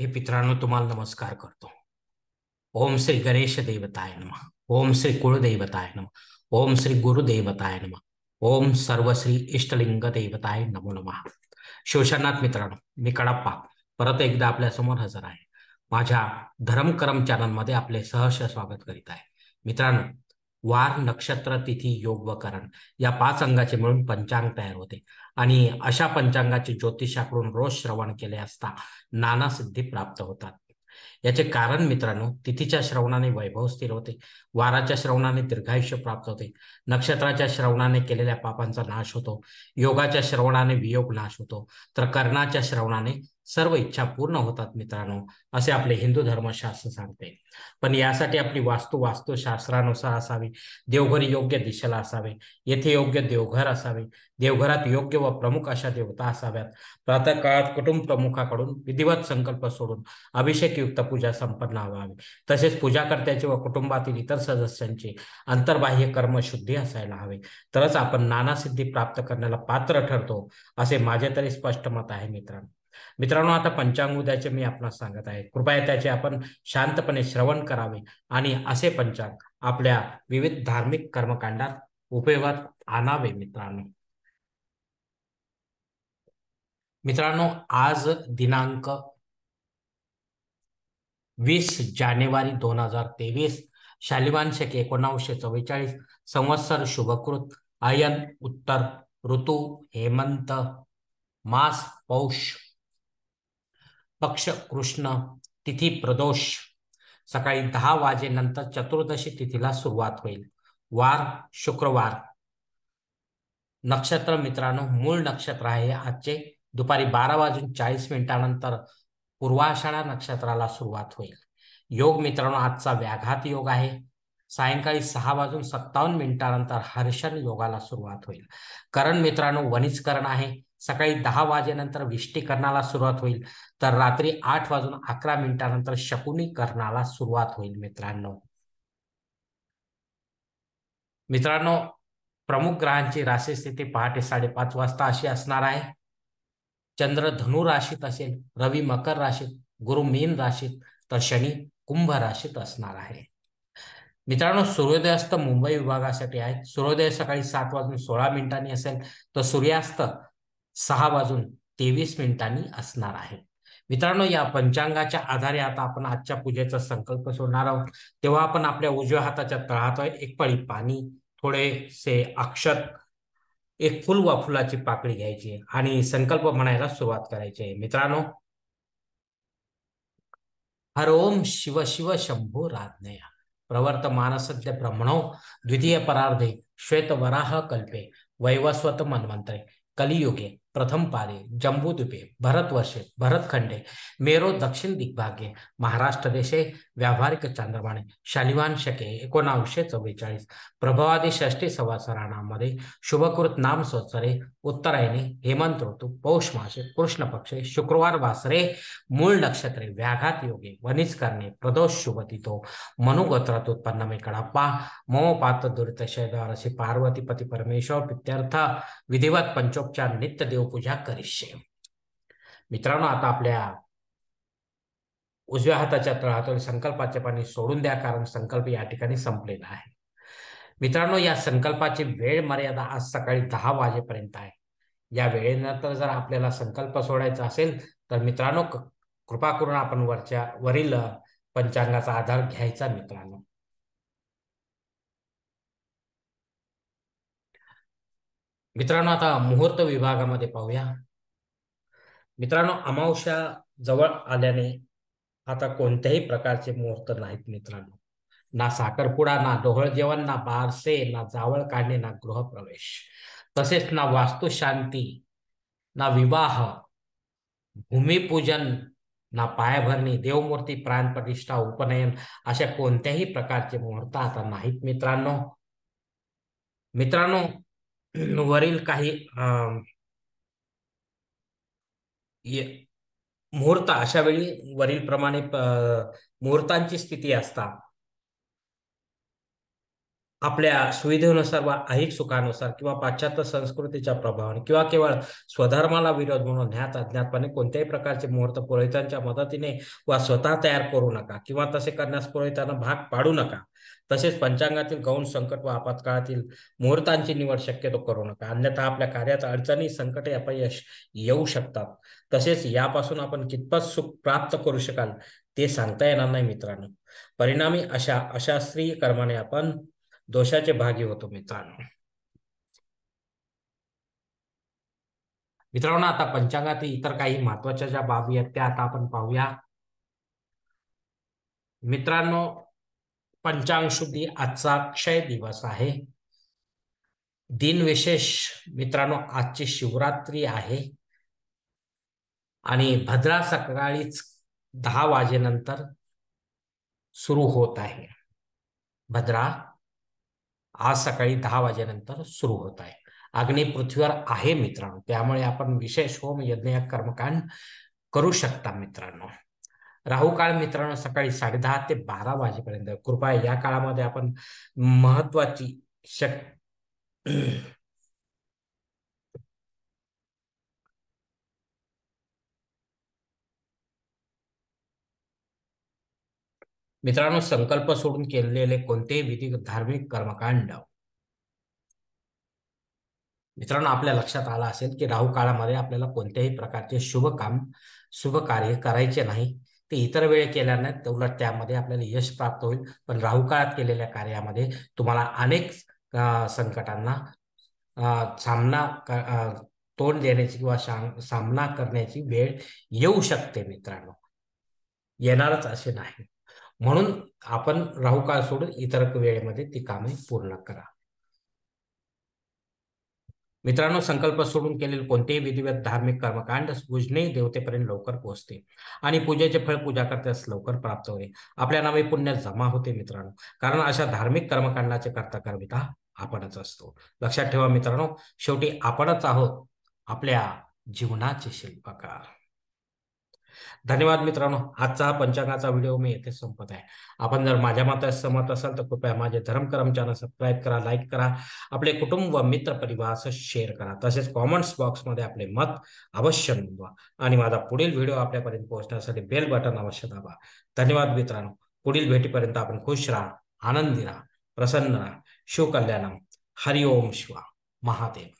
हे पित्रांनो तुम्हाला नमस्कार करतो ओम श्री गणेश देवताय नम ओम श्री कुळदेवताय नम ओम श्री गुरुदेवताय नम ओम सर्व श्री इष्टलिंग देवताय नमो नम शिवशनाथ मित्रांनो मी कडाप्पा परत एकदा आपल्यासमोर हजर आहे माझ्या धरमकरम मध्ये आपले सहर्ष स्वागत करीत आहे मित्रांनो वार नक्षत्र तिथी योग व करण या पाच अंगाचे मिळून पंचांग तयार होते आणि अशा पंचांगाचे ज्योतिषाकडून रोज श्रवण केले असता नाना सिद्धी प्राप्त होतात याचे कारण मित्रांनो तिथीच्या श्रवणाने वैभव स्थिर होते वाराच्या श्रवणाने दीर्घायुष्य प्राप्त होते नक्षत्राच्या श्रवणाने केलेल्या पापांचा नाश होतो योगाच्या श्रवणाने वियोग नाश होतो तर कर्णाच्या श्रवणाने सर्व इच्छा पूर्ण होतात मित्रांनो असे आपले हिंदू धर्मशास्त्र सांगते पण यासाठी आपली वास्तू वास्तुशास्त्रानुसार असावी देवघर योग्य दिशेला असावे येथे योग्य देवघर असावे देवघरात योग्य व प्रमुख अशा देवता असाव्यात प्रातः काळात कुटुंब प्रमुखाकडून विधिवत संकल्प सोडून युक्त पूजा संपन्न व्हावी तसेच पूजाकर्त्याचे व कुटुंबातील इतर सदस्यांची अंतर्बाह्य कर्मशुद्धी असायला हवे तरच आपण नाना सिद्धी प्राप्त करण्याला पात्र ठरतो असे माझे तरी स्पष्ट मत आहे मित्रांनो मित्रांनो आता पंचांग उद्याचे मी आपणास सांगत आहे कृपया त्याचे आपण शांतपणे श्रवण करावे आणि असे पंचांग आपल्या विविध धार्मिक कर्मकांडात उपयोगात आणावे मित्रांनो मित्रांनो आज दिनांक वीस जानेवारी दोन हजार तेवीस शालिमान शेख एकोणावीसशे चव्वेचाळीस संवत्सर शुभकृत आयन उत्तर ऋतू हेमंत मास पौष पक्ष कृष्ण तिथी प्रदोष सकाळी दहा वाजेनंतर चतुर्दशी तिथीला सुरुवात होईल वार शुक्रवार नक्षत्र मित्रांनो मूळ नक्षत्र आहे आजचे दुपारी बारा वाजून चाळीस मिनिटानंतर पूर्वाषाढा नक्षत्राला सुरुवात होईल योग मित्रांनो आजचा व्याघात योग आहे सायंकाळी सहा वाजून सत्तावन्न मिनिटानंतर हर्षण योगाला सुरुवात होईल करण मित्रांनो वणिजकरण आहे सकाळी दहा वाजेनंतर विष्टीकरणाला सुरुवात होईल तर रात्री आठ वाजून अकरा मिनिटानंतर शकुनीकरणाला सुरुवात होईल मित्रांनो मित्रांनो प्रमुख ग्रहांची राशी स्थिती पहाटे साडेपाच वाजता अशी असणार आहे चंद्र धनु राशीत असेल रवी मकर राशीत गुरु मीन राशीत तर शनी कुंभ राशीत असणार आहे मित्रांनो सूर्योदयास्त मुंबई विभागासाठी आहे सूर्योदय सकाळी सात वाजून सोळा मिनिटांनी असेल तर सूर्यास्त सहा वाजून तेवीस मिनिटांनी असणार आहे मित्रांनो या पंचांगाच्या आधारे आता आपण आजच्या पूजेचा संकल्प सोडणार आहोत तेव्हा आपण आपल्या उजव्या हाताच्या तळात एक पळी पाणी थोडेसे अक्षत एक फुल व फुलाची पाकळी घ्यायची आणि संकल्प म्हणायला सुरुवात करायची आहे मित्रांनो हर ओम शिव शिव शंभू राज्ञया प्रवर्त मानसद्य ब्रह्मणो द्वितीय परार्धे श्वेत वराह कल्पे वैवस्वत मन्वंतरे कलियुगे प्रथम पारे जम्बूद्वीपे भरतवर्षे भरतखंडे मेरो दक्षिण दिग्भागे महाराष्ट्र देशे व्यावहारिक चांद्रमाणे शालिवान शके एकोणावीसशे चव्वेचाळीस प्रभावादी षष्टी सवासराणांमध्ये शुभकृत नाम सोत्सरे उत्तरायणे हेमंत ऋतू पौष मासे कृष्ण पक्षे शुक्रवार वासरे मूळ नक्षत्रे व्याघात योगे वनिज करणे प्रदोष शुभदितो मनुगोत्रात उत्पन्न मे कडप्पा मम पात्र दुरित श्री पार्वती पती परमेश्वर पित्यर्थ विधिवत पंचोपचार नित्य देव पूजा करीशे मित्रांनो आता आपल्या उजव्या हाताच्या तळातून संकल्पाचे पाणी सोडून द्या कारण संकल्प या ठिकाणी संपलेला आहे मित्रांनो या संकल्पाची वेळ मर्यादा आज सकाळी दहा वाजेपर्यंत आहे या वेळेनंतर जर आपल्याला संकल्प सोडायचा असेल तर मित्रांनो कृपा करून आपण वरच्या वरील पंचांगाचा आधार घ्यायचा मित्रांनो मित्रांनो आता मुहूर्त विभागामध्ये पाहूया मित्रांनो अमावस्या जवळ आल्याने आता कोणत्याही प्रकारचे मुहूर्त नाहीत मित्रांनो ना साखरपुडा ना डोहळ जेवण ना बारसे ना जावळ काढणे ना गृहप्रवेश तसेच ना वास्तुशांती ना विवाह भूमिपूजन ना पायाभरणी देवमूर्ती प्राणप्रतिष्ठा उपनयन अशा कोणत्याही प्रकारचे मुहूर्त आता नाहीत मित्रांनो मित्रांनो वरील काही मुहूर्त अशा वेळी वरील प्रमाणे मुहूर्तांची स्थिती असता आपल्या सुविधेनुसार वा ऐक सुखानुसार किंवा पाश्चात्य संस्कृतीच्या प्रभावाने किंवा केवळ स्वधर्माला विरोध म्हणून ज्ञात अज्ञातपणे कोणत्याही प्रकारचे मुहूर्त पुरोहितांच्या मदतीने वा स्वतः तयार करू नका किंवा तसे करण्यास पुरोहितांना भाग पाडू नका तसेच पंचांगातील गौण संकट व आपत्काळातील मुहूर्तांची निवड शक्यतो करू नका अन्यथा आपल्या कार्यात अडचणी संकटे अपयश येऊ शकतात तसेच यापासून आपण कितपत सुख प्राप्त करू शकाल ते सांगता येणार नाही मित्रांनो परिणामी अशा अशास्त्रीय कर्माने आपण दोषाचे भागी होतो मित्रांनो मित्रांनो आता पंचांगातील इतर काही महत्वाच्या ज्या बाबी आहेत त्या आता आपण पाहूया मित्रांनो पंचांग शुद्धी आजचा क्षय दिवस आहे दिन विशेष मित्रांनो आजची शिवरात्री आहे आणि भद्रा सकाळीच दहा वाजेनंतर सुरू होत आहे भद्रा आज सकाळी दहा वाजेनंतर सुरू होत आहे अग्नी पृथ्वीवर आहे मित्रांनो त्यामुळे आपण विशेष होम यज्ञ कर्मकांड करू शकता मित्रांनो राहू काळ मित्रांनो सकाळी साडेदहा ते बारा वाजेपर्यंत कृपया या काळामध्ये आपण महत्वाची शक मित्रांनो संकल्प सोडून केलेले कोणतेही विधी धार्मिक कर्मकांड मित्रांनो आपल्या लक्षात आला असेल की राहू काळामध्ये आपल्याला कोणत्याही प्रकारचे शुभ काम शुभ कार्य करायचे नाही ते इतर वेळ केल्या नाहीत त्यामध्ये आपल्याला यश प्राप्त होईल पण राहू काळात केलेल्या कार्यामध्ये तुम्हाला अनेक संकटांना सामना तोंड देण्याची किंवा सामना करण्याची वेळ येऊ शकते मित्रांनो येणारच असे नाही म्हणून आपण राहू काळ सोडून इतर वेळेमध्ये ती कामे पूर्ण करा मित्रांनो संकल्प सोडून केलेले कोणतेही विधिवत धार्मिक कर्मकांड पूजने देवतेपर्यंत लवकर पोहोचते आणि पूजेचे फळ पूजा करत्यास लवकर प्राप्त होते आपल्या नावे पुण्य जमा होते मित्रांनो कारण अशा धार्मिक कर्मकांडाचे करता कर्मिता आपणच असतो लक्षात ठेवा मित्रांनो शेवटी आपणच आहोत आपल्या जीवनाचे शिल्पकार धन्यवाद मित्रांनो आजचा पंचांगाचा व्हिडिओ मी येथे संपत आहे आपण जर माझ्या मतास सहमत असाल तर कृपया माझे धर्मकर्म चॅनल सबस्क्राईब करा लाईक करा आपले कुटुंब व मित्र परिवार शेअर करा तसेच कॉमेंट्स बॉक्समध्ये आपले मत अवश्य नोंदवा आणि माझा पुढील व्हिडिओ आपल्यापर्यंत पोहोचण्यासाठी बेल बटन अवश्य दाबा धन्यवाद मित्रांनो पुढील भेटीपर्यंत आपण खुश राहा आनंदी राहा प्रसन्न राहा शिवकल्याणम हरिओम शिवा महादेव